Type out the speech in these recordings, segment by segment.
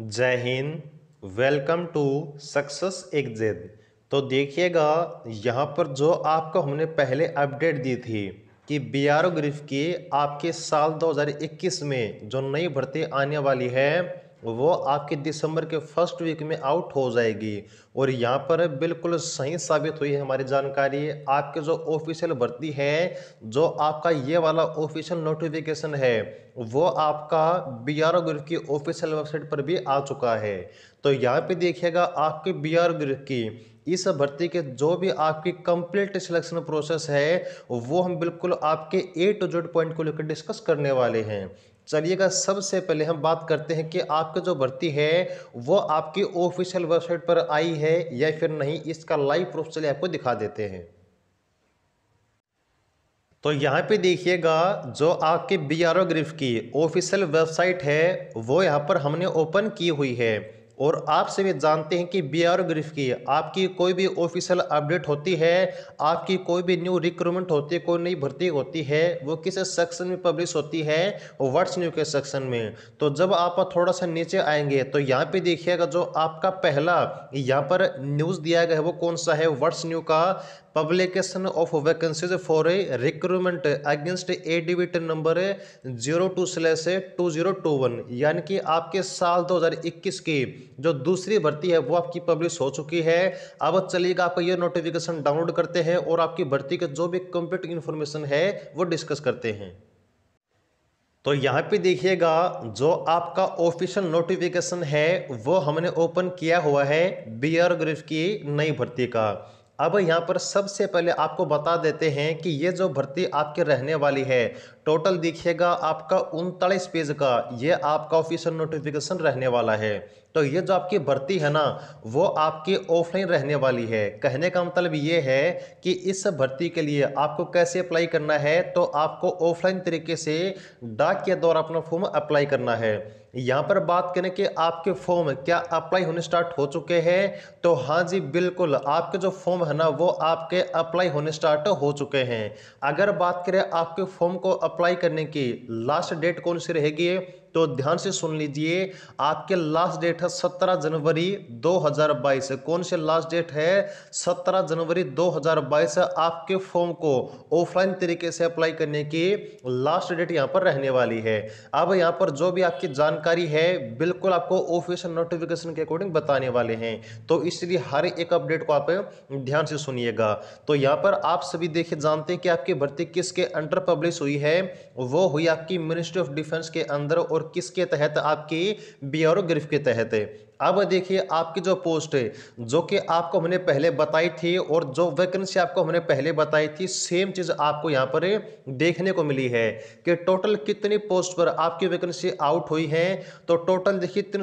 जय Hind welcome to success exit तो देखिएगा यहाँ पर जो आपको हमने पहले अपडेट दी थी कि बी आर ओ ग्रिफ की आपके साल 2021 में जो नई भर्ती आने वाली है वो आपकी दिसंबर के फर्स्ट वीक में आउट हो जाएगी और यहाँ पर बिल्कुल सही साबित हुई है हमारी जानकारी आपके जो ऑफिशियल भर्ती है जो आपका ये वाला ऑफिशियल नोटिफिकेशन है वो आपका बी आर ग्रुप की ऑफिशियल वेबसाइट पर भी आ चुका है तो यहाँ पे देखिएगा आपके बी आर ग्रुप की इस भर्ती के जो भी आपकी कंप्लीट सिलेक्शन प्रोसेस है वो हम बिल्कुल आपके ए टू जेड पॉइंट को लेकर डिस्कस करने वाले हैं चलिएगा सबसे पहले हम बात करते हैं कि आपका जो भर्ती है वो आपकी ऑफिशियल वेबसाइट पर आई है या फिर नहीं इसका लाइव प्रूफ चलिए आपको दिखा देते हैं तो यहाँ पे देखिएगा जो आपके बी आर ओ ग्रिफ की ऑफिशियल वेबसाइट है वो यहाँ पर हमने ओपन की हुई है और आप सभी जानते हैं कि बी आर ग्रिफ की आपकी कोई भी ऑफिशियल अपडेट होती है आपकी कोई भी न्यू रिक्रूटमेंट होती है कोई नई भर्ती होती है वो किस सेक्शन में पब्लिश होती है वर्ड्स न्यू के सेक्शन में तो जब आप थोड़ा सा नीचे आएंगे तो यहाँ पे देखिएगा जो आपका पहला यहाँ पर न्यूज़ दिया गया है वो कौन सा है वर्ड्स न्यू का publication of vacancies for a recruitment against a डिविटन number zero two slash two zero two one यानी कि आपके साल 2021 की जो दूसरी भर्ती है वो आपकी पब्लिश हो चुकी है अब चलिएगा आप ये नोटिफिकेशन डाउनलोड करते हैं और आपकी भर्ती का जो भी कंप्लीट इन्फॉर्मेशन है वो डिस्कस करते हैं तो यहाँ पे देखिएगा जो आपका ऑफिशियल नोटिफिकेशन है वो हमने ओपन किया हुआ है बी आर ग्रिफ की नई भर्ती का अब यहाँ पर सबसे पहले आपको बता देते हैं कि ये जो भर्ती आपके रहने वाली है टोटल देखिएगा आपका उनतालीस पेज का ये आपका ऑफिशियल नोटिफिकेशन रहने वाला है तो ये जो आपकी भर्ती है ना वो आपकी ऑफलाइन रहने वाली है कहने का मतलब ये है कि इस भर्ती के लिए आपको कैसे अप्लाई करना है तो आपको ऑफलाइन तरीके से डाक के द्वारा अपना फॉर्म अप्लाई करना है यहाँ पर बात करें कि आपके फॉर्म क्या अप्लाई होने स्टार्ट हो चुके हैं तो हाँ जी बिल्कुल आपके जो फॉर्म है ना वो आपके अप्लाई होने स्टार्ट हो चुके हैं अगर बात करें आपके फॉर्म को अप्लाई करने की लास्ट डेट कौन सी रहेगी तो ध्यान से सुन लीजिए आपके लास्ट डेट है 17 जनवरी 2022 कौन से लास्ट डेट है 17 जनवरी 2022 आपके फॉर्म को ऑफलाइन तरीके से अप्लाई करने की लास्ट डेट यहाँ पर रहने वाली है अब यहाँ पर जो भी आपकी जानकारी है बिल्कुल आपको ऑफिशियल नोटिफिकेशन के अकॉर्डिंग बताने वाले हैं तो इसलिए हर एक अपडेट को आप ध्यान से सुनिएगा तो यहाँ पर आप सभी देखिए जानते हैं कि आपकी भर्ती किसके अंडर पब्लिश हुई है वो हुई आपकी मिनिस्ट्री ऑफ डिफेंस के अंदर और किसके तहत आपकी ग्रिफ के तहत है अब देखिए आपकी जो पोस्ट है जो कि आपको हमने पहले बताई थी और जो वैकेंसी आपको हमने पहले बताई थी सेम चीज़ आपको यहाँ पर देखने को मिली है कि टोटल कितनी पोस्ट पर आपकी वैकेंसी आउट हुई है तो टोटल देखिए तीन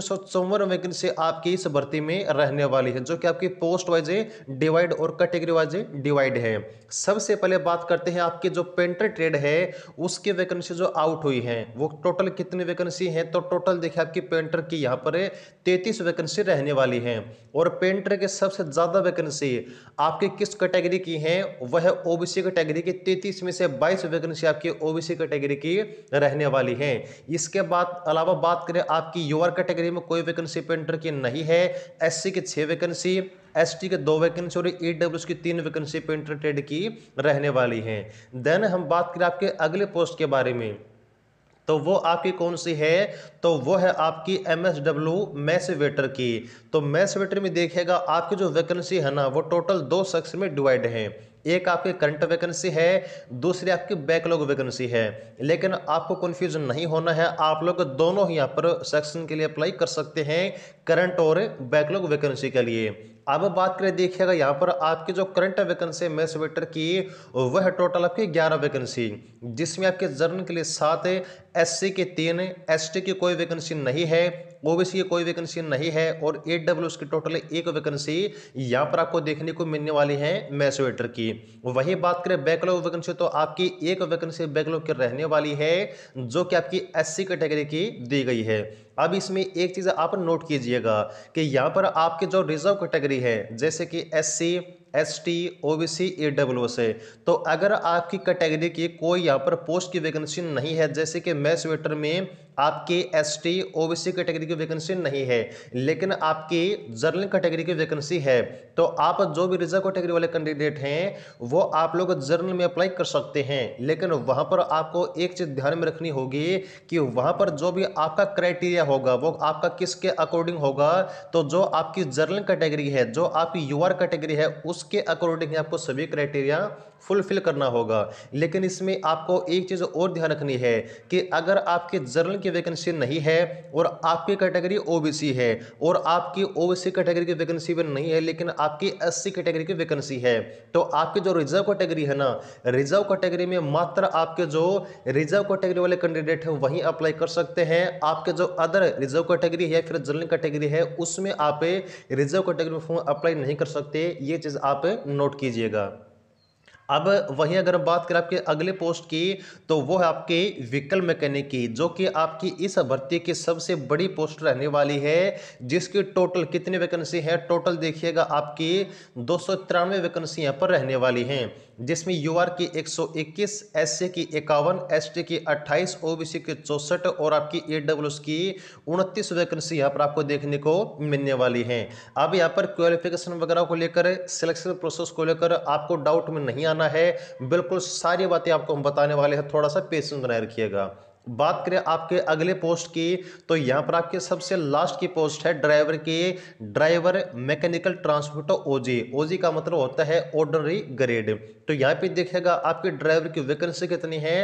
वैकेंसी आपकी इस भर्ती में रहने वाली है जो कि आपकी पोस्ट वाइज डिवाइड और कैटेगरी वाइज डिवाइड है सबसे पहले बात करते हैं आपकी जो पेंटर ट्रेड है उसकी वैकेंसी जो आउट हुई है वो टोटल कितनी वैकेंसी है तो टोटल देखिए आपकी पेंटर की यहाँ पर तैतीस वैकेंसी रहने वाली हैं और पेंटर के सबसे ज़्यादा वैकेंसी आपके किस कैटेगरी की हैं वह ओबीसी कैटेगरी की तैतीस में से बाईस वैकेंसी आपकी ओबीसी कैटेगरी की रहने वाली हैं इसके बाद अलावा बात करें आपकी यूआर कैटेगरी में कोई वैकेंसी पेंटर की नहीं है एससी की छः वैकेंसी एस के दो वैकेंसी और ई e की तीन वैकेंसी पेंटर ट्रेड की रहने वाली हैं देन हम बात करें आपके अगले पोस्ट के बारे में तो वो आपकी कौन सी है तो वो है आपकी एम एस डब्ल्यू मैसेवेटर की तो मैसेवेटर में देखिएगा आपकी जो वैकेंसी है ना वो टोटल दो सेक्शन में डिवाइड है एक आपकी करंट वैकेंसी है दूसरी आपकी बैकलॉग वैकेंसी है लेकिन आपको कन्फ्यूजन नहीं होना है आप लोग दोनों ही यहाँ पर सेक्शन के लिए अप्लाई कर सकते हैं करंट और बैकलॉग वैकेंसी के लिए अब बात करें देखिएगा यहाँ पर आपकी जो करंट वैकेंसी है मेस वेटर की वह टोटल आपकी ग्यारह वैकेंसी जिसमें आपके जर्न के लिए सात एस सी के तीन एस टी की कोई वैकेंसी नहीं है ओबीसी की कोई वैकेंसी नहीं है और ए डब्ल्यू की टोटल एक वैकेंसी यहाँ पर आपको देखने को मिलने वाली है मैसोवेटर की वही बात करें बैकलॉग वैकेंसी तो आपकी एक वैकेंसी बैकलॉग की रहने वाली है जो कि आपकी सी कैटेगरी की दी गई है अब इसमें एक चीज़ आप नोट कीजिएगा कि यहाँ पर आपकी जो रिजर्व कैटेगरी है जैसे कि C S T O B C A W से तो अगर आपकी कैटेगरी की कोई यहाँ पर पोस्ट की वैकेंसी नहीं है जैसे कि मैस वेटर में आपके S T O B C category की वैकेंसी नहीं है लेकिन आपकी जर्नल कैटेगरी की वैकेंसी है तो आप जो भी रिजर्व कैटेगरी वाले कैंडिडेट हैं वो आप लोग जर्नल में अप्लाई कर सकते हैं लेकिन वहाँ पर आपको एक चीज़ ध्यान में रखनी होगी कि वहाँ पर जो भी आपका क्राइटेरिया होगा वो आपका किसके अकॉर्डिंग होगा तो जो आपकी जर्नल कैटेगरी है जो आपकी यू कैटेगरी है उस उसके अकॉर्डिंग आपको सभी क्राइटेरिया फुलफिल करना होगा लेकिन इसमें आपको एक चीज़ और ध्यान रखनी है कि अगर आपके जर्नल की वैकेंसी नहीं है और आपकी कैटेगरी ओबीसी है और आपकी ओबीसी कैटेगरी की वैकेंसी भी नहीं है लेकिन आपकी एससी कैटेगरी की वैकेंसी है तो आपकी जो रिजर्व कैटेगरी है ना रिजर्व कैटेगरी में मात्र आपके जो रिजर्व कैटेगरी वाले कैंडिडेट हैं वहीं अप्लाई कर सकते हैं आपके जो अदर रिजर्व कैटेगरी है फिर जर्नल कैटेगरी है उसमें आप रिजर्व कैटेगरी में फॉर्म अप्लाई नहीं कर सकते ये चीज़ आप नोट कीजिएगा अब वहीं अगर बात करें आपके अगले पोस्ट की तो वो है आपके व्हीकल मैकेनिक की जो कि आपकी इस भर्ती की सबसे बड़ी पोस्ट रहने वाली है जिसकी टोटल कितनी वैकेंसी है टोटल देखिएगा आपकी दो वैकेंसी यहाँ पर रहने वाली हैं जिसमें आर की 121, एससी की इक्यावन एसटी की 28, ओबीसी की चौसठ और आपकी ईडब्ल्यूएस की उनतीस वैकेंसी यहाँ पर आपको देखने को मिलने वाली हैं अब यहाँ पर क्वालिफिकेशन वगैरह को लेकर सिलेक्शन प्रोसेस को लेकर आपको डाउट में नहीं आना है बिल्कुल सारी बातें आपको हम बताने वाले हैं थोड़ा सा पेशेंस बनाए रखिएगा बात करें आपके अगले पोस्ट की तो यहाँ पर आपके सबसे लास्ट की पोस्ट है ड्राइवर की driver mechanical transporter OG OG का मतलब होता है ऑर्डनरी ग्रेड तो यहाँ पे देखेगा आपके ड्राइवर की वैकेंसी कितनी है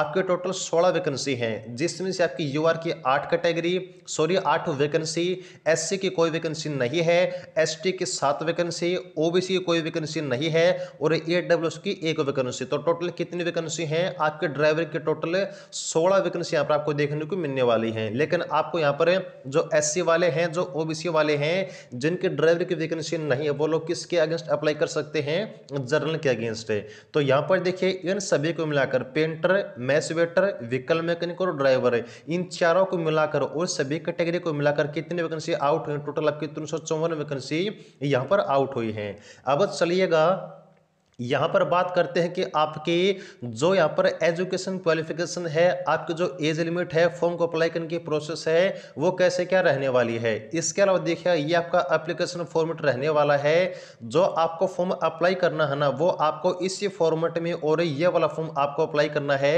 आपके टोटल सोलह वैकेंसी हैं जिसमें से आपकी यूआर की आठ कैटेगरी सॉरी आठ वैकेंसी एस की कोई वैकेंसी नहीं है एस की सात वैकेंसी ओ की कोई वैकेंसी नहीं है और ए की एक वैकेंसी तो टोटल कितनी वैकेंसी है आपके ड्राइवर की टोटल सोलह वैकेंसी यहाँ पर आपको देखने को मिलने वाली है लेकिन आपको यहाँ पर जो एस वाले हैं जो ओ वाले हैं जिनके ड्राइवर की वैकेंसी नहीं है वो लोग किसके अगेंस्ट अप्लाई कर सकते हैं जर्नल के अगेंस्ट है तो यहाँ पर देखिए इन सभी को मिलाकर पेंटर मैसवेटर व्हीकल मैकेनिक और ड्राइवर इन चारों को मिलाकर और सभी कैटेगरी को मिलाकर कितनी वैकेंसी आउट हुई टोटल आपकी तीन वैकेंसी यहाँ पर आउट हुई है अब चलिएगा यहाँ पर बात करते हैं कि आपके जो यहाँ पर एजुकेशन क्वालिफिकेशन है आपके जो एज लिमिट है फॉर्म को अप्लाई करने की प्रोसेस है वो कैसे क्या रहने वाली है इसके अलावा देखिए ये आपका एप्लीकेशन फॉर्मेट रहने वाला है जो आपको फॉर्म अप्लाई करना है ना वो आपको इसी फॉर्मेट में और ये वाला फॉर्म आपको अप्लाई करना है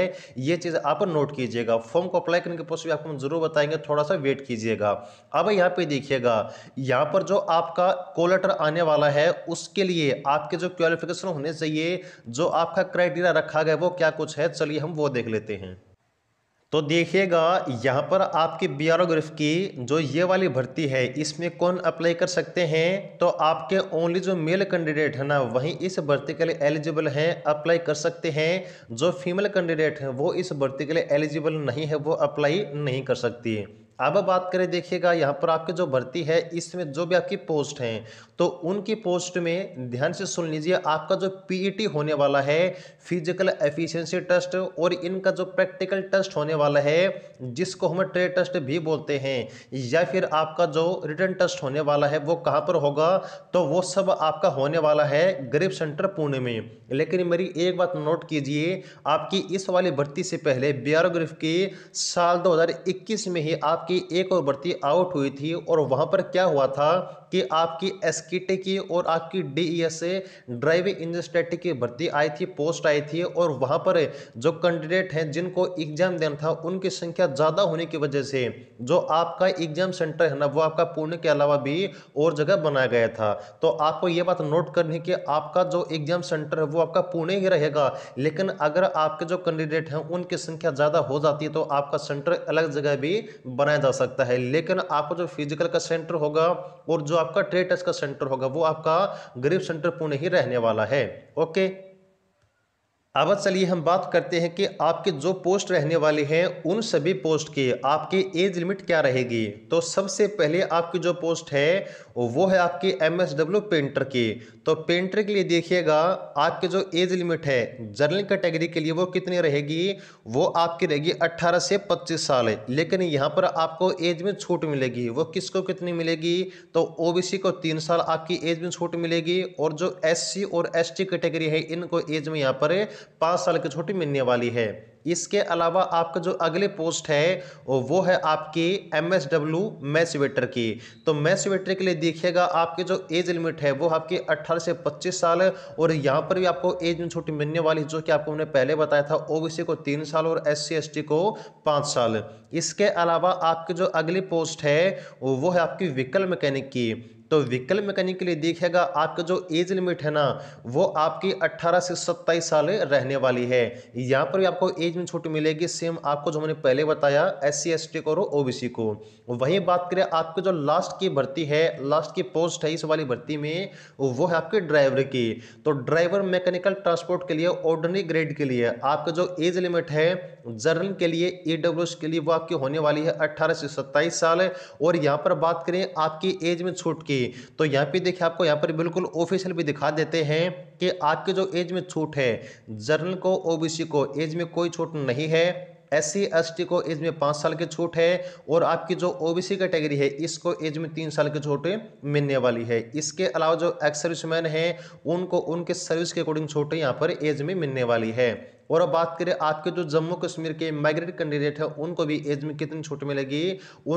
ये चीज़ आप नोट कीजिएगा फॉर्म को अप्लाई करने की प्रोसेस आपको हम जरूर बताएंगे थोड़ा सा वेट कीजिएगा अब यहाँ पर देखिएगा यहाँ पर जो आपका कोलेटर आने वाला है उसके लिए आपके जो क्वालिफिकेशन होने होने चाहिए जो आपका क्राइटेरिया रखा गया वो क्या कुछ है चलिए हम वो देख लेते हैं तो देखिएगा यहाँ पर आपके बियारोग्राफ की जो ये वाली भर्ती है इसमें कौन अप्लाई कर सकते हैं तो आपके ओनली जो मेल कैंडिडेट है ना वही इस भर्ती के लिए एलिजिबल हैं अप्लाई कर सकते हैं जो फीमेल कैंडिडेट हैं वो इस भर्ती के लिए एलिजिबल नहीं है वो अप्लाई नहीं कर सकती है अब बात करें देखिएगा यहाँ पर आपकी जो भर्ती है इसमें जो भी आपकी पोस्ट हैं तो उनकी पोस्ट में ध्यान से सुन लीजिए आपका जो पीईटी e होने वाला है फिजिकल एफिशिएंसी टेस्ट और इनका जो प्रैक्टिकल टेस्ट होने वाला है जिसको हम ट्रेड टेस्ट भी बोलते हैं या फिर आपका जो रिटर्न टेस्ट होने वाला है वो कहाँ पर होगा तो वो सब आपका होने वाला है गरीब सेंटर पुणे में लेकिन मेरी एक बात नोट कीजिए आपकी इस वाली भर्ती से पहले बियारोग्राफ की साल दो में ही आपकी की एक और भर्ती आउट हुई थी और वहाँ पर क्या हुआ था कि आपकी एस की और आपकी डी e से ड्राइविंग इंजीनियर की भर्ती आई थी पोस्ट आई थी और वहाँ पर जो कैंडिडेट हैं जिनको एग्जाम देना था उनकी संख्या ज़्यादा होने की वजह से जो आपका एग्जाम सेंटर है ना वो आपका पुणे के अलावा भी और जगह बनाया गया था तो आपको ये बात नोट करनी कि आपका जो एग्जाम सेंटर है वो आपका पुणे ही रहेगा लेकिन अगर आपके जो कैंडिडेट हैं उनकी संख्या ज़्यादा हो जाती है तो आपका सेंटर अलग जगह भी बनाया जा सकता है लेकिन आपको जो फिजिकल का सेंटर होगा और जो आपका ट्रेटस का सेंटर होगा वो आपका गरीब सेंटर पुणे ही रहने वाला है ओके अब चलिए हम बात करते हैं कि आपके जो पोस्ट रहने वाले हैं उन सभी पोस्ट के आपके एज लिमिट क्या रहेगी तो सबसे पहले आपकी जो पोस्ट है वो है आपकी एम एस डब्ल्यू पेंटर की तो पेंटर के लिए देखिएगा आपके जो एज लिमिट है जर्नल कैटेगरी के लिए वो कितनी रहेगी वो आपकी रहेगी 18 से 25 साल लेकिन यहाँ पर आपको एज में छूट मिलेगी वो किसको कितनी मिलेगी तो ओ को तीन साल आपकी एज में छूट मिलेगी और जो एस और एस कैटेगरी है इनको एज में यहाँ पर पाँच साल की छुट्टी मिलने वाली है इसके अलावा आपका जो अगले पोस्ट है वो है आपकी एम एस डब्ल्यू मैच की तो मैच के लिए देखिएगा आपके जो एज लिमिट है वो आपकी 18 से 25 साल और यहाँ पर भी आपको एज में छुट्टी मिलने वाली जो कि आपको हमने पहले बताया था ओबीसी को तीन साल और एस सी को पाँच साल इसके अलावा आपके जो अगली पोस्ट है वो है आपकी व्हीकल मैकेनिक की तो व्हीकल मैकेनिक के लिए देखिएगा आपका जो एज लिमिट है ना वो आपकी 18 से 27 साल रहने वाली है यहाँ पर भी आपको एज में छूट मिलेगी सेम आपको जो मैंने पहले बताया एस सी एस टी को और ओ को वहीं बात करें आपकी जो लास्ट की भर्ती है लास्ट की पोस्ट है इस वाली भर्ती में वो है आपके ड्राइवर की तो ड्राइवर मैकेनिकल ट्रांसपोर्ट के लिए ऑर्डनरी ग्रेड के लिए आपका जो एज लिमिट है जर्नल के लिए ई के लिए वो आपकी होने वाली है अट्ठारह से सत्ताईस साल और यहाँ पर बात करें आपकी एज में छूट की की तो यहाँ पे देखिए आपको यहाँ पर बिल्कुल ऑफिशियल भी दिखा देते हैं कि आपके जो एज में छूट है जर्नल को ओबीसी को एज में कोई छूट नहीं है एस सी को एज में पाँच साल की छूट है और आपकी जो ओबीसी कैटेगरी है इसको एज में तीन साल की छूट मिलने वाली है इसके अलावा जो एक्स सर्विसमैन हैं उनको उनके सर्विस के अकॉर्डिंग छूट यहाँ पर एज में मिलने वाली है और अब बात करें आपके जो जम्मू कश्मीर के माइग्रेट कैंडिडेट है उनको भी एज में कितनी छूट मिलेगी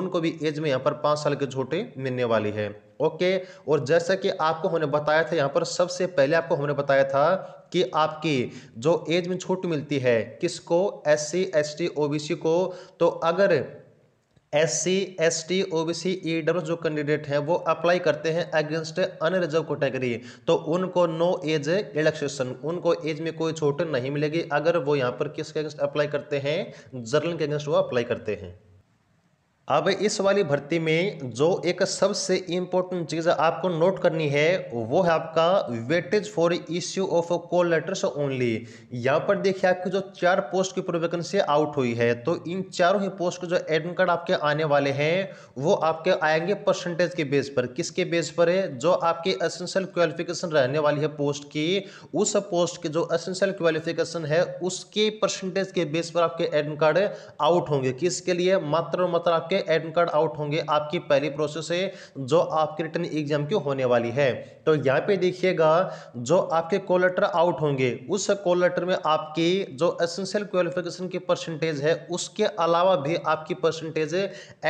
उनको भी एज में यहाँ पर पाँच साल की छूट मिलने वाली है ओके और जैसा कि आपको हमने बताया था यहाँ पर सबसे पहले आपको हमने बताया था कि आपकी जो एज में छूट मिलती है किसको S C S T O B C को तो अगर S C S T O B C E W जो कैंडिडेट हैं वो अप्लाई करते हैं अगेंस्ट अनरिजर्व कैटेगरी तो उनको नो एज रिलैक्सेशन उनको एज में कोई छोट नहीं मिलेगी अगर वो यहाँ पर किसके अगेंस्ट अप्लाई करते हैं जर्नल के अगेंस्ट वो अप्लाई करते हैं अब इस वाली भर्ती में जो एक सबसे इम्पोर्टेंट चीज़ आपको नोट करनी है वो है आपका weightage for issue of call letters only यहाँ पर देखिए आपकी जो चार पोस्ट की प्रोवेकेंसी आउट हुई है तो इन चारों ही पोस्ट के जो एडमिट कार्ड आपके आने वाले हैं वो आपके आएंगे परसेंटेज के बेस पर किसके बेस पर है जो आपके असेंशियल क्वालिफिकेशन रहने वाली है पोस्ट की उस पोस्ट की जो असेंशियल क्वालिफिकेशन है उसके परसेंटेज के बेस पर आपके एडमिट कार्ड आउट होंगे किसके लिए मात्र मात्र आपके आपके एडमिट कार्ड आउट होंगे आपकी पहली प्रोसेस है जो आपके रिटर्न एग्जाम की होने वाली है तो यहाँ पे देखिएगा जो आपके कॉल लेटर आउट होंगे उस कॉल लेटर में आपकी जो एसेंशियल क्वालिफिकेशन की परसेंटेज है उसके अलावा भी आपकी परसेंटेज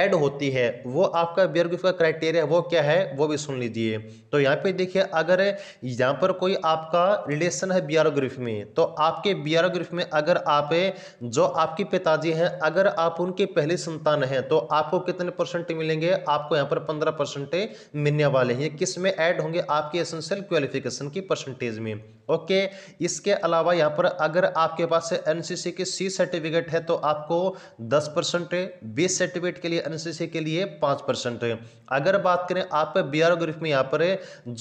ऐड होती है वो आपका बीआरग्यूफ का क्राइटेरिया वो क्या है वो भी सुन लीजिए तो यहाँ पे देखिए अगर यहाँ पर कोई आपका रिलेशन है बीआरग्रीफ में तो आपके बीआरग्रीफ में अगर आप जो आपके पिताजी हैं अगर आप उनके पहले संतान हैं तो आपको कितने परसेंट मिलेंगे आपको यहाँ पर पंद्रह परसेंट मिलने वाले हैं किस में ऐड होंगे आपके एसेंशियल क्वालिफिकेशन की परसेंटेज में ओके इसके अलावा यहाँ पर अगर आपके पास एनसीसी की सी सर्टिफिकेट है तो आपको दस परसेंट बी सर्टिफिकेट के लिए एनसीसी के लिए पाँच परसेंट अगर बात करें आप बी आर ग्रुप में यहाँ पर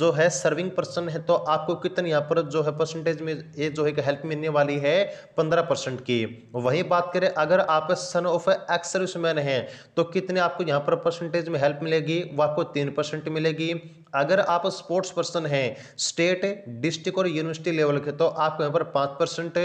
जो है सर्विंग पर्सन है तो आपको कितने यहाँ पर जो है परसेंटेज में ये जो है हेल्प मिलने वाली है पंद्रह परसेंट की वही बात करें अगर आप सन ऑफ एक्स सर्विसमैन हैं तो तो कितने आपको यहाँ पर परसेंटेज में हेल्प मिलेगी वो आपको तीन परसेंट मिलेगी अगर आप स्पोर्ट्स पर्सन हैं स्टेट डिस्ट्रिक्ट और यूनिवर्सिटी लेवल के तो आपको यहाँ पर पाँच परसेंट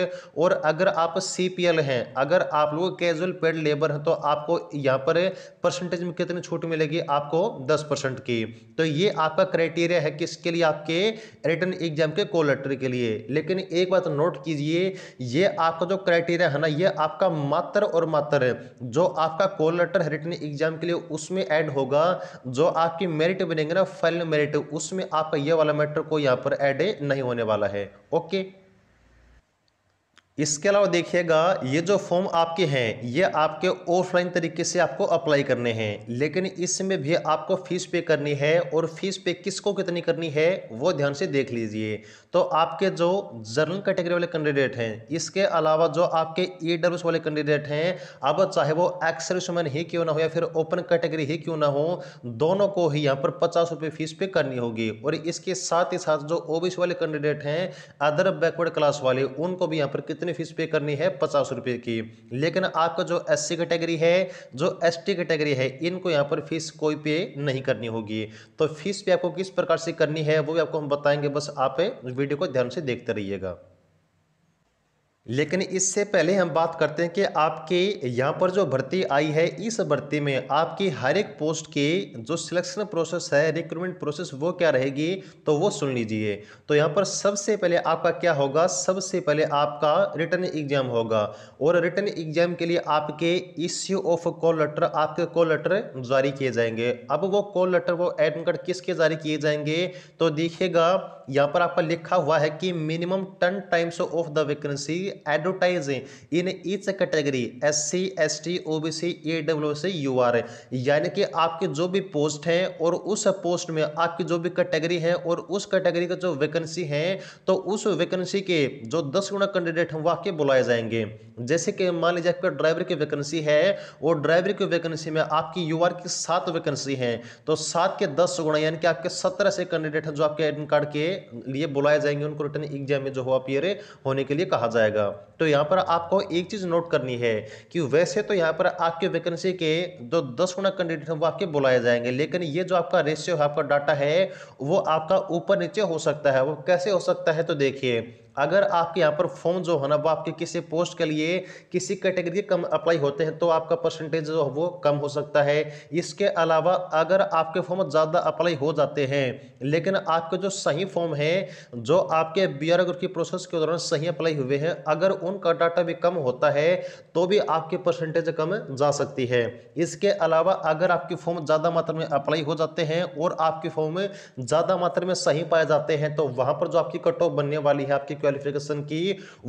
और अगर आप सी हैं अगर आप लोग कैजुअल पेड लेबर हैं तो आपको यहाँ पर परसेंटेज में कितनी छूट मिलेगी आपको दस परसेंट की तो ये आपका क्राइटेरिया है किसके लिए आपके रिटर्न एग्जाम के को के लिए लेकिन एक बात नोट कीजिए ये आपका जो क्राइटेरिया है ना ये आपका मात्र और मात्र जो आपका को लेटर रिटर्न एग्जाम के लिए उसमें ऐड होगा जो आपकी मेरिट बनेंगे ना फाइनल मेरिट उसमें आपका ये वाला मैटर कोई यहाँ पर ऐड नहीं होने वाला है ओके इसके अलावा देखिएगा ये जो फॉर्म आपके हैं ये आपके ऑफलाइन तरीके से आपको अप्लाई करने हैं लेकिन इसमें भी आपको फ़ीस पे करनी है और फीस पे किसको कितनी करनी है वो ध्यान से देख लीजिए तो आपके जो जर्नल कैटेगरी वाले कैंडिडेट हैं इसके अलावा जो आपके ई e वाले कैंडिडेट हैं अब चाहे वो एक्स सर्विसमैन ही क्यों ना हो या फिर ओपन कैटेगरी ही क्यों ना हो दोनों को ही यहाँ पर पचास रुपये फीस पे करनी होगी और इसके साथ ही साथ जो ओ वाले कैंडिडेट हैं अदर बैकवर्ड क्लास वाले उनको भी यहाँ पर कितनी कितनी फीस पे करनी है पचास रुपये की लेकिन आपका जो एस सी कैटेगरी है जो एस टी कैटेगरी है इनको यहाँ पर फीस कोई पे नहीं करनी होगी तो फीस पे आपको किस प्रकार से करनी है वो भी आपको हम बताएंगे बस आप वीडियो को ध्यान से देखते रहिएगा लेकिन इससे पहले हम बात करते हैं कि आपके यहाँ पर जो भर्ती आई है इस भर्ती में आपकी हर एक पोस्ट के जो सिलेक्शन प्रोसेस है रिक्रूटमेंट प्रोसेस वो क्या रहेगी तो वो सुन लीजिए तो यहाँ पर सबसे पहले आपका क्या होगा सबसे पहले आपका रिटर्न एग्जाम होगा और रिटर्न एग्जाम के लिए आपके इश्यू ऑफ कॉल लेटर आपके कॉल लेटर जारी किए जाएंगे अब वो कॉल लेटर वो एडमिट किसके जारी किए जाएंगे तो देखिएगा यहाँ पर आपका लिखा हुआ है कि minimum ten times of the vacancy advertise in each category S C S T O B C A W C U R यानी कि आपके जो भी पोस्ट हैं और उस पोस्ट में आपकी जो भी कैटेगरी है और उस कैटेगरी का जो वैकेंसी है तो उस वैकेंसी के जो दस गुणा कैंडिडेट हैं आपके बुलाए जाएंगे जैसे कि मान लीजिए आपका ड्राइवर की वैकेंसी है और ड्राइवर की वैकेंसी में आपकी यू आर की सात वैकेंसी है तो सात के दस गुणा यानी कि आपके सत्रह से कैंडिडेट हैं जो आपके एडमिट कार्ड के लिए बुलाए जाएंगे उनको रिटर्न एग्जाम में जो हो अपियर होने के लिए कहा जाएगा तो यहाँ पर आपको एक चीज़ नोट करनी है कि वैसे तो यहाँ पर आपके वैकेंसी के जो दस गुना कैंडिडेट हैं वो आपके बुलाए जाएंगे लेकिन ये जो आपका रेशियो आपका डाटा है वो आपका ऊपर नीचे हो सकता है वो कैसे हो सकता है तो देखिए अगर आपके यहाँ पर फॉर्म जो है ना वो आपके किसी पोस्ट के लिए किसी कैटेगरी कम अप्लाई होते हैं तो आपका परसेंटेज जो है वो कम हो सकता है इसके अलावा अगर आपके फॉर्म ज़्यादा अप्लाई हो जाते हैं लेकिन आपके जो सही फॉर्म है जो आपके बी आर की प्रोसेस के दौरान सही अप्लाई हुए हैं अगर उनका डाटा भी कम होता है तो भी आपके परसेंटेज कम जा सकती है इसके अलावा अगर आपके फॉर्म ज़्यादा मात्रा में अप्लाई हो जाते हैं और आपके फॉर्म ज़्यादा मात्रा में सही पाए जाते हैं तो वहाँ पर जो आपकी कट ऑफ बनने वाली है आपकी क्वालिफिकेशन की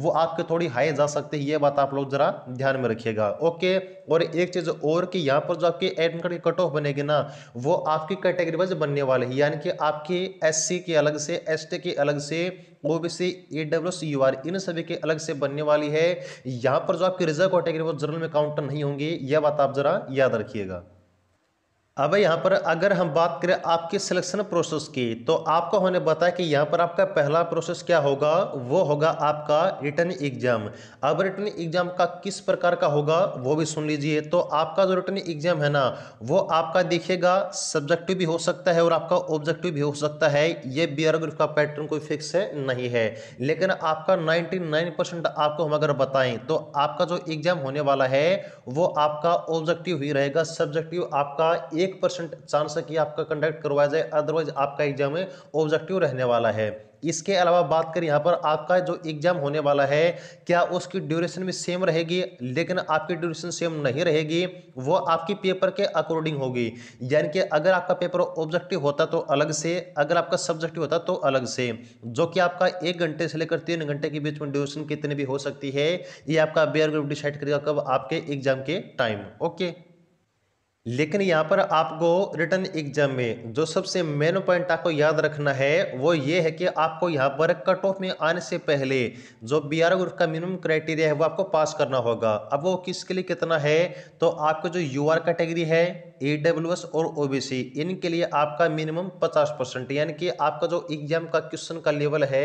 वो आपके थोड़ी हाई जा सकती है ये बात आप लोग जरा ध्यान में रखिएगा ओके और एक चीज़ और कि यहाँ पर जो आपके एडमिट कार्ड कट ऑफ बनेगी ना वो आपकी कैटेगरी वाइज बनने वाले हैं यानी कि आपकी एस के अलग से एस के अलग से O B C E W C U R इन सभी के अलग से बनने वाली है यहाँ पर जो आपकी रिजर्व कैटेगरी वो जनरल में काउंटर नहीं होंगी यह बात आप जरा याद रखिएगा अब यहाँ पर अगर हम बात करें आपके सिलेक्शन प्रोसेस की तो आपको हमने बताया कि यहाँ पर आपका पहला प्रोसेस क्या होगा वो होगा आपका रिटर्न एग्जाम अब रिटर्न एग्जाम का किस प्रकार का होगा वो भी सुन लीजिए तो आपका जो रिटर्न एग्जाम है ना वो आपका देखिएगा सब्जेक्टिव भी हो सकता है और आपका ऑब्जेक्टिव भी हो सकता है ये बियरग्राफ का पैटर्न कोई फिक्स है नहीं है लेकिन आपका नाइन्टी आपको हम अगर बताएं तो आपका जो एग्जाम होने वाला है वो आपका ऑब्जेक्टिव ही रहेगा सब्जेक्टिव आपका एक एक परसेंट चांस है कि आपका कंडक्ट करवाया जाए अदरवाइज आपका एग्जाम में ऑब्जेक्टिव रहने वाला है इसके अलावा बात करें यहाँ पर आपका जो एग्जाम होने वाला है क्या उसकी ड्यूरेशन भी सेम रहेगी लेकिन आपकी ड्यूरेशन सेम नहीं रहेगी वो आपकी पेपर के अकॉर्डिंग होगी यानी कि अगर आपका पेपर ऑब्जेक्टिव होता तो अलग से अगर आपका सब्जेक्टिव होता तो अलग से जो कि आपका एक घंटे से लेकर तीन घंटे के बीच में ड्यूरेशन कितनी भी हो सकती है ये आपका बेयर ग्रुप डिसाइड करेगा कब आपके एग्जाम के टाइम ओके लेकिन यहाँ पर आपको रिटर्न एग्जाम में जो सबसे मेन पॉइंट आपको याद रखना है वो ये है कि आपको यहाँ पर कट ऑफ में आने से पहले जो बी आर ग्रुप का मिनिमम क्राइटेरिया है वो आपको पास करना होगा अब वो किसके लिए कितना है तो आपको जो यू आर कैटेगरी है ई डब्ल्यू एस और ओ बी सी इनके लिए आपका मिनिमम पचास परसेंट यानी कि आपका जो एग्जाम का क्वेश्चन का लेवल है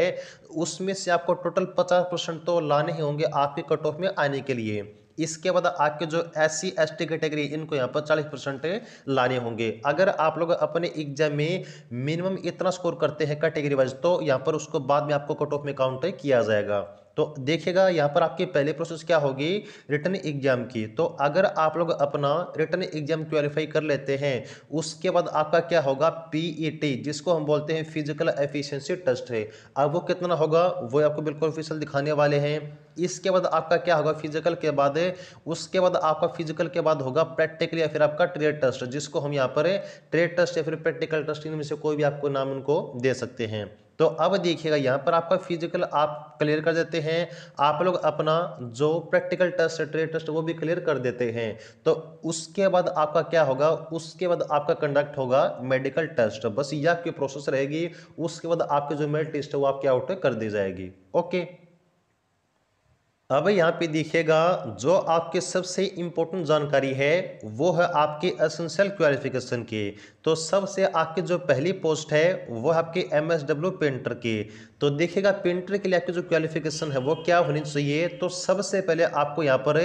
उसमें से आपको टोटल पचास परसेंट तो लाने ही होंगे आपके कट ऑफ में आने के लिए इसके बाद आपके जो S C S T category इनको यहाँ पर चालीस परसेंट लाने होंगे अगर आप लोग अपने एग्जाम में मिनिमम इतना स्कोर करते हैं कैटेगरी वाइज तो यहाँ पर उसको बाद में आपको कट ऑफ में काउंट किया जाएगा तो देखिएगा यहाँ पर आपकी पहले प्रोसेस क्या होगी रिटर्न एग्जाम की तो अगर आप लोग अपना रिटर्न एग्जाम क्वालिफाई कर लेते हैं उसके बाद आपका क्या होगा पीईटी e जिसको हम बोलते हैं फिजिकल एफिशिएंसी टेस्ट है अब वो कितना होगा वो आपको बिल्कुल ऑफिशियल दिखाने वाले हैं इसके बाद आपका क्या होगा फिजिकल के बाद उसके बाद आपका फिजिकल के बाद होगा प्रैक्टिकल या फिर आपका ट्रेड टेस्ट जिसको हम यहाँ पर ट्रेड टेस्ट या फिर प्रैक्टिकल टेस्ट इनमें से कोई भी आपको नाम उनको दे सकते हैं तो अब देखिएगा यहाँ पर आपका फिजिकल आप क्लियर कर देते हैं आप लोग अपना जो प्रैक्टिकल टेस्ट ट्रेड टेस्ट वो भी क्लियर कर देते हैं तो उसके बाद आपका क्या होगा उसके बाद आपका कंडक्ट होगा मेडिकल टेस्ट बस यह आपकी प्रोसेस रहेगी उसके बाद आपके जो मेरिट टेस्ट है वो आपकी आउट कर दी जाएगी ओके अब यहाँ पे देखिएगा जो आपके सबसे इम्पोर्टेंट जानकारी है वो है आपके असेंशियल क्वालिफिकेशन की तो सबसे आपकी जो पहली पोस्ट है वह आपकी एम एस डब्ल्यू पेंटर की तो देखिएगा पेंटर के लिए आपकी जो क्वालिफिकेशन है वो क्या होनी चाहिए तो सबसे पहले आपको यहाँ पर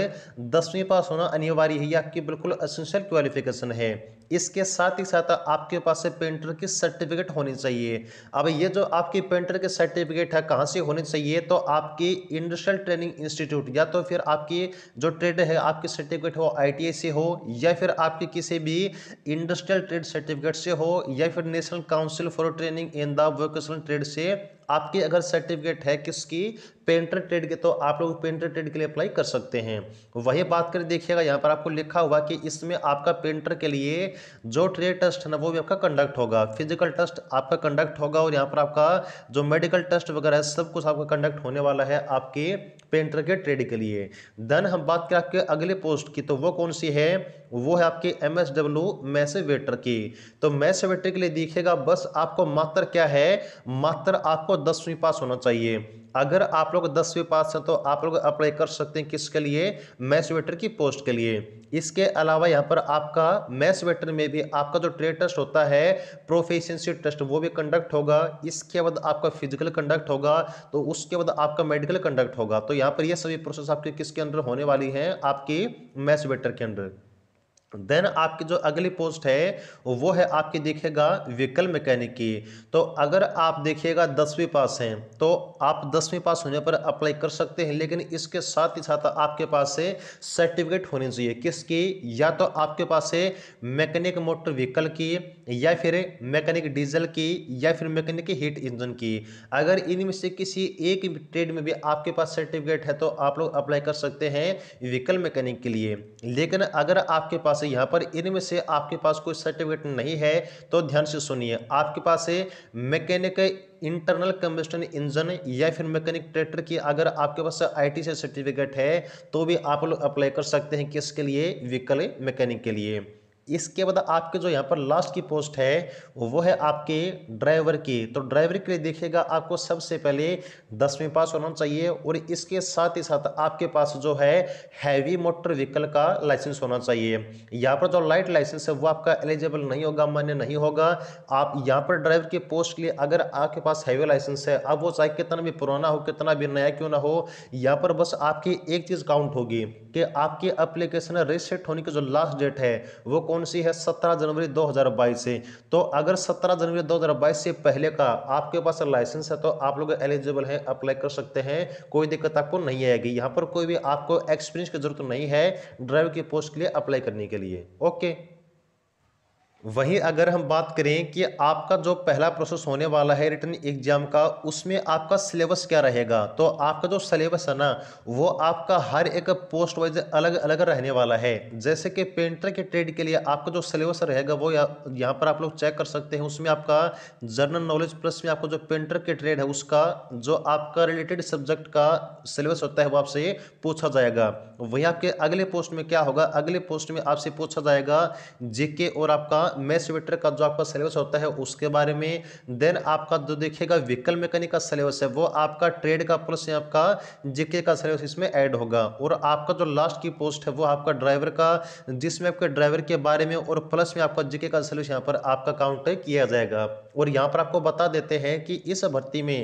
दसवीं पास होना अनिवार्य है ये आपकी बिल्कुल असेंशियल क्वालिफिकेशन है इसके साथ ही साथ आपके पास से पेंटर की सर्टिफिकेट होनी चाहिए अब ये जो आपकी पेंटर के सर्टिफिकेट है कहाँ से होनी चाहिए तो आपकी इंडस्ट्रियल ट्रेनिंग इंस्टीट्यूट या तो फिर आपकी जो ट्रेड है आपकी सर्टिफिकेट हो आई से हो या फिर आपकी किसी भी इंडस्ट्रियल ट्रेड सर्टिफिकेट से हो या फिर national council for training in the vocational trade से आपके अगर सर्टिफिकेट है किसकी पेंटर ट्रेड के तो आप लोग पेंटर ट्रेड के लिए अप्लाई कर सकते हैं वही बात कर देखिएगा यहाँ पर आपको लिखा हुआ कि इसमें आपका पेंटर के लिए जो ट्रेड टेस्ट है ना वो भी आपका कंडक्ट होगा फिजिकल टेस्ट आपका कंडक्ट होगा और यहाँ पर आपका जो मेडिकल टेस्ट वगैरह है सब कुछ आपका कंडक्ट होने वाला है आपके पेंटर के ट्रेड के लिए देन हम बात करें आपके अगले पोस्ट की तो वो कौन सी है वो है आपके M S W mess waiter की तो मैसे वेटर के लिए देखिएगा बस आपको मात्र क्या है मात्र आपको दसवीं पास होना चाहिए अगर आप लोग दसवीं पास हैं तो आप लोग अप्लाई कर सकते हैं किसके लिए मैस वेटर की पोस्ट के लिए इसके अलावा यहाँ पर आपका मैस वेटर में भी आपका जो ट्रेड टेस्ट होता है प्रोफेशनसी टेस्ट वो भी कंडक्ट होगा इसके बाद आपका फिजिकल कंडक्ट होगा तो उसके बाद आपका मेडिकल कंडक्ट होगा तो यहाँ पर यह सभी प्रोसेस आपके किसके अंदर होने वाली हैं आपकी मैस वेटर के अंदर देन आपकी जो अगली पोस्ट है वो है आपकी देखेगा व्हीकल मैकेनिक की तो अगर आप देखिएगा दसवीं पास हैं तो आप दसवीं पास होने पर अप्लाई कर सकते हैं लेकिन इसके साथ ही साथ आपके पास से सर्टिफिकेट होनी चाहिए किसकी या तो आपके पास से मैकेनिक मोटर व्हीकल की या फिर मैकेनिक डीजल की या फिर मैकेनिक हीट इंजन की अगर इनमें से किसी एक ट्रेड में भी आपके पास सर्टिफिकेट है तो आप लोग अप्लाई कर सकते हैं व्हीकल मैकेनिक के लिए लेकिन अगर आपके पास पास है यहाँ पर इनमें से आपके पास कोई सर्टिफिकेट नहीं है तो ध्यान से सुनिए आपके पास है मैकेनिक इंटरनल कम्बेस्टन इंजन या फिर मैकेनिक ट्रैक्टर की अगर आपके पास आईटी से सर्टिफिकेट है तो भी आप लोग अप्लाई कर सकते हैं किसके लिए व्हीकल मैकेनिक के लिए इसके बाद आपके जो यहाँ पर लास्ट की पोस्ट है वो है आपके ड्राइवर की तो ड्राइवर के लिए देखिएगा आपको सबसे पहले दसवीं पास होना चाहिए और इसके साथ ही साथ आपके पास जो है हैवी मोटर व्हीकल का लाइसेंस होना चाहिए यहाँ पर जो लाइट लाइसेंस है वो आपका एलिजिबल नहीं होगा मान्य नहीं होगा आप यहाँ पर ड्राइवर की पोस्ट के लिए अगर आपके पास हैवी लाइसेंस है अब वो चाहे कितना भी पुराना हो कितना भी नया क्यों ना हो यहाँ पर बस आपकी एक चीज़ काउंट होगी कि आपकी अप्लीकेशन रजिस्ट्रेट होने की जो लास्ट डेट है वो कौन कौन सी है 17 जनवरी 2022 से तो अगर 17 जनवरी 2022 से पहले का आपके पास लाइसेंस है तो आप लोग एलिजिबल हैं अप्लाई कर सकते हैं कोई दिक्कत आपको नहीं आएगी यहाँ पर कोई भी आपको एक्सपीरियंस की जरूरत नहीं है ड्राइवर की पोस्ट के लिए अप्लाई करने के लिए ओके वहीं अगर हम बात करें कि आपका जो पहला प्रोसेस होने वाला है रिटर्न एग्जाम का उसमें आपका सिलेबस क्या रहेगा तो आपका जो सिलेबस है ना वो आपका हर एक पोस्ट वाइज अलग अलग रहने वाला है जैसे कि पेंटर के ट्रेड के लिए आपका जो सिलेबस रहेगा वो यहाँ पर आप लोग चेक कर सकते हैं उसमें आपका जर्नल नॉलेज प्लस में आपका जो पेंटर के ट्रेड है उसका जो आपका रिलेटेड सब्जेक्ट का सिलेबस होता है वो आपसे पूछा जाएगा वहीं आपके अगले पोस्ट में क्या होगा अगले पोस्ट में आपसे पूछा जाएगा जेके और आपका मैथ्स वेटर का जो आपका सिलेबस होता है उसके बारे में देन आपका जो देखिएगा व्हीकल मैकेनिक का सिलेबस है वो आपका ट्रेड का प्लस आपका जीके का सिलेबस इसमें ऐड होगा और आपका जो लास्ट की पोस्ट है वो आपका ड्राइवर का जिसमें आपके ड्राइवर के बारे में और प्लस में आपका जीके का सिलेबस यहाँ पर आपका काउंट किया जाएगा और यहाँ पर आपको बता देते हैं कि इस भर्ती में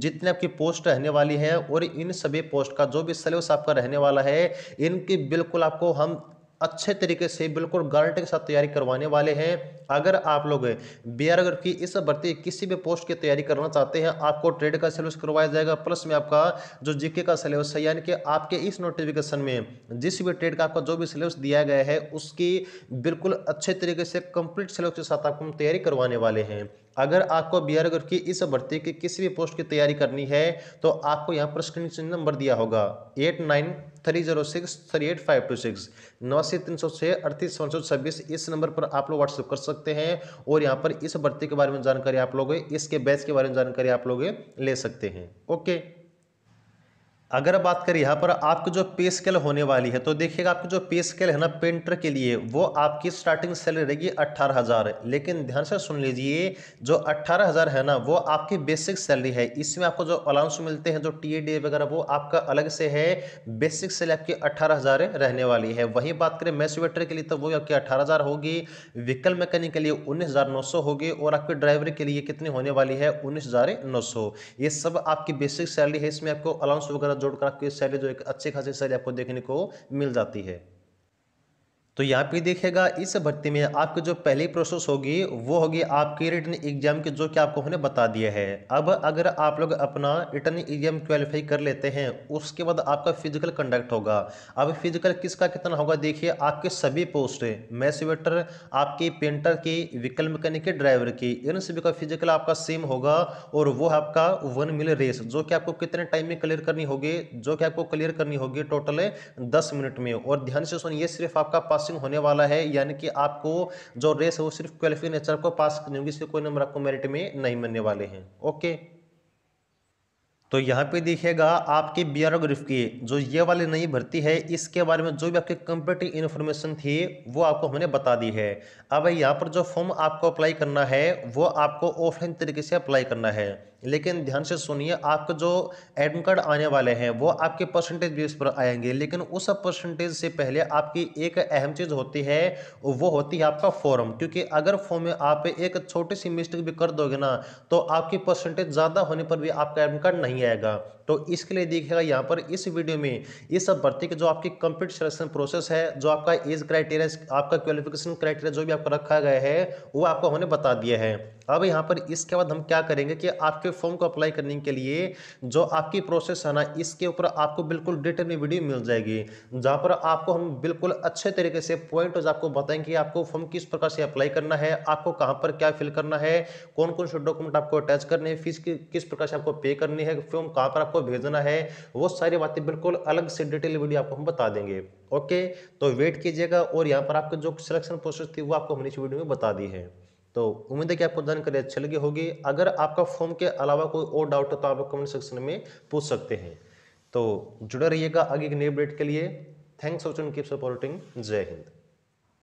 जितने आपकी पोस्ट रहने वाली है और इन सभी पोस्ट का जो भी सिलेबस आपका रहने वाला है इनकी बिल्कुल आपको हम अच्छे तरीके से बिल्कुल गारंटी के साथ तैयारी करवाने वाले हैं अगर आप लोग बीआर की इस भर्ती किसी भी पोस्ट की तैयारी करना चाहते हैं आपको ट्रेड का सिलेबस करवाया जाएगा प्लस में आपका जो जीके का सिलेबस है यानी कि आपके इस नोटिफिकेशन में जिस भी ट्रेड का आपका जो भी सिलेबस दिया गया है उसकी बिल्कुल अच्छे तरीके से कंप्लीट सिलेबस के साथ आपको हम तैयारी करवाने वाले हैं अगर आपको बी आर की इस भर्ती की किसी भी पोस्ट की तैयारी करनी है तो आपको यहाँ पर स्क्रीन नंबर दिया होगा eight nine three zero six three eight five two six नवासी तीन सौ छः अड़तीस पाँच सौ छब्बीस इस नंबर पर आप लोग व्हाट्सअप कर सकते हैं और यहाँ पर इस भर्ती के बारे में जानकारी आप लोग इसके बैच के बारे में जानकारी आप लोग ले सकते हैं ओके अगर बात करें यहाँ पर आपकी जो पे स्केल होने वाली है तो देखिएगा आपकी जो पे स्केल है ना पेंटर के लिए वो आपकी स्टार्टिंग सैलरी रहेगी अट्ठारह हज़ार लेकिन ध्यान से सुन लीजिए जो अट्ठारह हज़ार है ना वो आपकी बेसिक सैलरी है इसमें आपको जो अलाउंस मिलते हैं जो टी वगैरह वो आपका अलग से है बेसिक सैलरी आपकी अट्ठारह हज़ार रहने वाली है वही बात करें मैस के लिए तो वो आपकी अट्ठारह हज़ार होगी व्हीकल मैकेनिक के लिए उन्नीस हज़ार नौ सौ होगी और आपके ड्राइवर के लिए कितनी होने वाली है उन्नीस हज़ार नौ सौ ये सब आपकी बेसिक सैलरी है इसमें आपको अलाउंस वगैरह जोड़कर आपकी सैलरी जो एक अच्छी खासी सैलरी आपको देखने को मिल जाती है तो यहाँ पे देखेगा इस भर्ती में आपकी जो पहली प्रोसेस होगी वो होगी आपके रिटर्न एग्जाम की जो कि आपको हमने बता दिया है अब अगर आप लोग अपना रिटर्न एग्जाम क्वालिफाई कर लेते हैं उसके बाद आपका फिजिकल कंडक्ट होगा अब फिजिकल किसका कितना होगा देखिए आपके सभी पोस्ट मैस आपके पेंटर की व्हीकल मैकेनिक के ड्राइवर की इन सभी का फिजिकल आपका सेम होगा और वो आपका वन मिल रेस जो कि आपको कितने टाइम में क्लियर करनी होगी जो कि आपको क्लियर करनी होगी टोटल दस मिनट में और ध्यान से सुनिए सिर्फ आपका पास पासिंग होने वाला है यानी कि आपको जो रेस है वो सिर्फ क्वालिफिक नेचर को पास करनी होगी इसलिए कोई नंबर आपको मेरिट में नहीं मिलने वाले हैं ओके तो यहाँ पे देखिएगा आपके बी आर ग्रुप की जो ये वाले नई भर्ती है इसके बारे में जो भी आपके कंपिटेटिव इन्फॉर्मेशन थी वो आपको हमने बता दी है अब यहाँ पर जो फॉर्म आपको अप्लाई करना है वो आपको ऑफलाइन तरीके से अप्लाई करना है लेकिन ध्यान से सुनिए आपके जो एडमिट कार्ड आने वाले हैं वो आपके परसेंटेज बेस पर आएंगे लेकिन उस परसेंटेज से पहले आपकी एक अहम चीज़ होती है वो होती है आपका फॉर्म क्योंकि अगर फॉर्म में आप एक छोटी सी मिस्टेक भी कर दोगे ना तो आपकी परसेंटेज ज़्यादा होने पर भी आपका एडमिट कार्ड नहीं आएगा तो इसके लिए देखिएगा यहाँ पर इस वीडियो में ये सब भर्ती के जो आपकी कंप्लीट सिलेक्शन प्रोसेस है जो आपका एज क्राइटेरिया आपका क्वालिफिकेशन क्राइटेरिया जो भी आपको रखा गया है वो आपको हमने बता दिया है अब यहाँ पर इसके बाद हम क्या करेंगे कि आपके फॉर्म को अप्लाई करने के लिए जो आपकी प्रोसेस है ना इसके ऊपर आपको बिल्कुल डिटेल में वीडियो मिल जाएगी जहाँ पर आपको हम बिल्कुल अच्छे तरीके से पॉइंट आपको बताएंगे कि आपको फॉर्म किस प्रकार से अप्लाई करना है आपको कहाँ पर क्या फिल करना है कौन कौन से डॉक्यूमेंट आपको अटैच करने हैं फीस किस प्रकार से आपको पे करनी है फॉर्म कहाँ पर आपको आपको भेजना है वो सारी बातें बिल्कुल अलग से डिटेल वीडियो आपको हम बता देंगे ओके तो वेट कीजिएगा और यहाँ पर आपकी जो सिलेक्शन प्रोसेस थी वो आपको हमने इस वीडियो में बता दी है तो उम्मीद है कि आपको जानकारी अच्छी लगी होगी अगर आपका फॉर्म के अलावा कोई और डाउट हो तो आप कमेंट सेक्शन में पूछ सकते हैं तो जुड़े रहिएगा आगे के नए अपडेट के लिए थैंक्स फॉर कीप सपोर्टिंग जय हिंद